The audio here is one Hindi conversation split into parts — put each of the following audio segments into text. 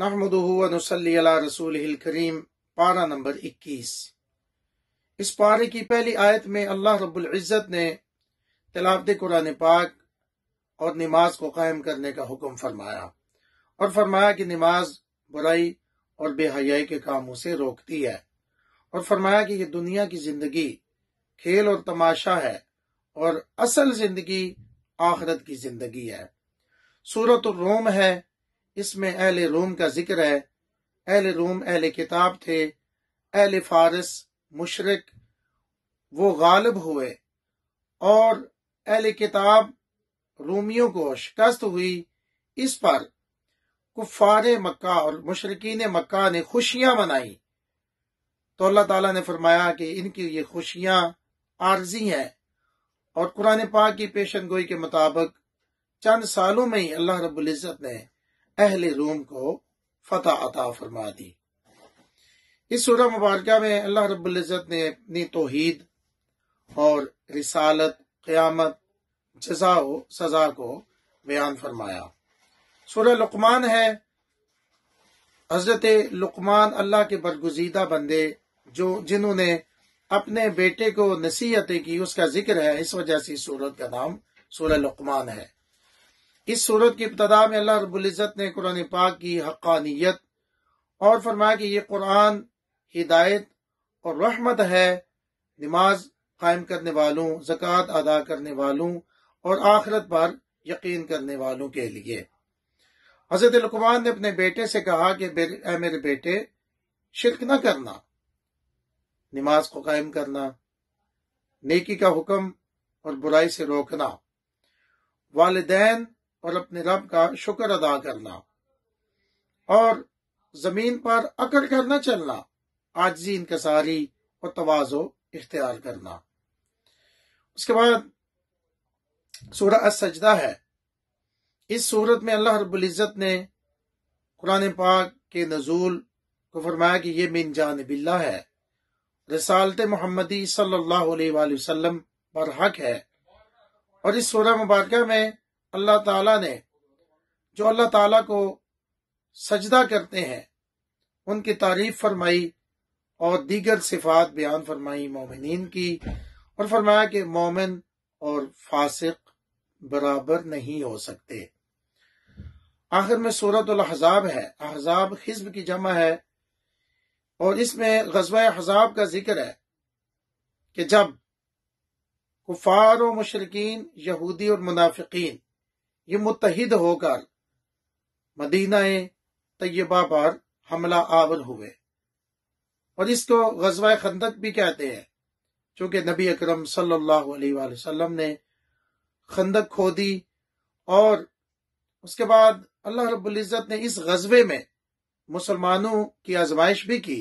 रसूल करीम पारा नंबर 21 इस पारे की पहली आयत में अल्लाह रब्बुल इज़्ज़त ने तलावत कुरान पाक और नमाज को कायम करने का हुक्म फरमाया और फरमाया कि नमाज बुराई और बेहयाई के कामों से रोकती है और फरमाया कि यह दुनिया की जिंदगी खेल और तमाशा है और असल जिंदगी आखरत की जिंदगी है सूरत रोम है इसमें अहल रोम का जिक्र है अहल रोम अहल किताब थे अहल फारस मुशरक वो गालिब हुए और अहल किताब रोमियों को शिकस्त हुई इस पर कुफार मक्का और मुशरकिन मक्का ने खुशियां मनाई तो अल्लाह तला ने फरमाया कि इनकी ये खुशियां आर्जी हैं और कुरान पाक की पेशन गोई के मुताबिक चंद सालों में ही अल्लाह रबुल्जत ने अहले रूम को फतेह अता फरमा दी इस सूरह मुबारक में अल्लाह रबुल्जत ने अपनी तोहीद और रिसालत क़यामत जजा सज़ा को बयान फरमाया सूरह लुकमान है हजरत लुकमान अल्लाह के बरगुजीदा बंदे जो जिन्होंने अपने बेटे को नसीहतें की उसका जिक्र है इस वजह से सूरत का नाम सूरह लुकमान है इस सूरत की इब्तदा में अल्लाह रबुल्ज़त ने कुरान पाक की हक्कानियत और फरमाया कि ये कुरान हिदायत और रहमत है नमाज कायम करने वालों जक़ात अदा करने वालों और आखिरत पर यकीन करने वालों के लिए हजरत लकमान ने अपने बेटे से कहा कि मेरे बेटे शिरक न करना नमाज को कायम करना नेकी का हुक्म और बुराई से रोकना वालदेन और अपने रब का शुक्र अदा करना और जमीन पर अकड़ करना चलना आजी इनकसारी और तोज़ो इख्तियार करना उसके बाद सूरह असजदा है इस सूरत में अल्लाह रबुल्ज़त ने कुरान पाक के नजूल को फरमाया कि ये मिन बिल्ला है रसालत मोहम्मदी सल्लाम पर हक है और इस सूरह मुबारक में अल्लाह ताला ने जो अल्लाह ताला को सजदा करते हैं उनकी तारीफ फरमाई और दीगर सिफात बयान फरमाई मोमिन की और फरमाया कि मोमिन और फासिक बराबर नहीं हो सकते आखिर में सूरत अहजाब है अहजाब हिजब की जमा है और इसमें गजबा हजाब का जिक्र है कि जब कुफार और मशरकिन यहूदी और मुनाफिकीन ये मुतहिद होकर मदीना तयबा पर हमला आवर हुए और इसको गजवा खंदक भी कहते हैं चूंकि नबी अकरम सल्लल्लाहु अलैहि वसल्लम ने खंदक खोदी और उसके बाद अल्लाह रबुल्जत ने इस गजबे में मुसलमानों की आजमाइश भी की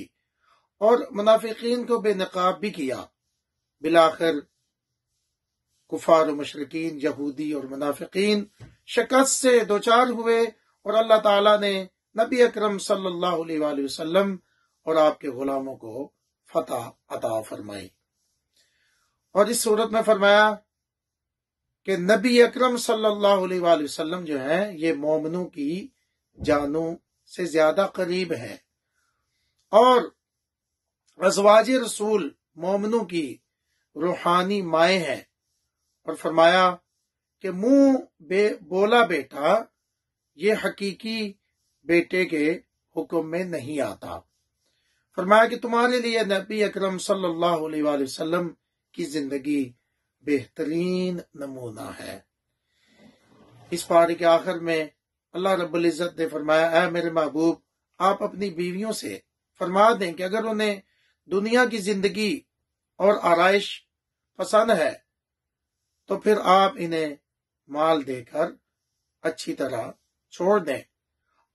और मुनाफिकीन को बेनकाब भी किया बिलाखिर कुफार मशरकिन यहूदी और मुनाफिकीन शिकस्त से दो चार हुए और अल्लाह ताला ने नबी अकरम सल्लल्लाहु अलैहि वसल्लम और आपके गुलामों को फतह अता फरमाई और इस सूरत में फरमाया कि नबी अकरम सल्लल्लाहु अलैहि वसल्लम जो है ये मोमनों की जानों से ज्यादा करीब है और अजवाज रसूल मोमनों की रूहानी माए हैं और फरमाया कि मुंह बे बोला बेटा ये हकीकी बेटे के हुक्म में नहीं आता फरमाया कि तुम्हारे लिए नबी अकरम सल्लल्लाहु अलैहि वसल्लम की जिंदगी बेहतरीन नमूना है इस पारी के आखिर में अल्लाह रब्बुल इज़्ज़त ने फरमाया मेरे महबूब आप अपनी बीवियों से फरमा दें कि अगर उन्हें दुनिया की जिंदगी और आरइश पसंद है तो फिर आप इन्हें माल देकर अच्छी तरह छोड़ दें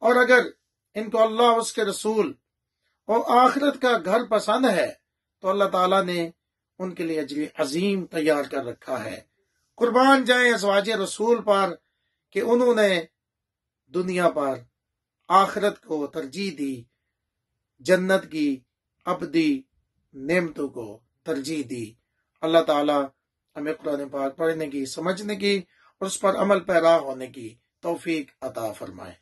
और अगर इनको अल्लाह उसके रसूल और आखिरत का घर पसंद है तो अल्लाह ताला ने उनके लिए अजर अजीम तैयार कर रखा है कुर्बान जाए अजवाज रसूल पर कि उन्होंने दुनिया पर आखिरत को तरजीह दी जन्नत की अबदी नेमतों को तरजीह दी अल्लाह ताला हमें कुरान पाक पढ़ने की समझने की और उस पर अमल पैरा होने की तोफीक अता फरमाए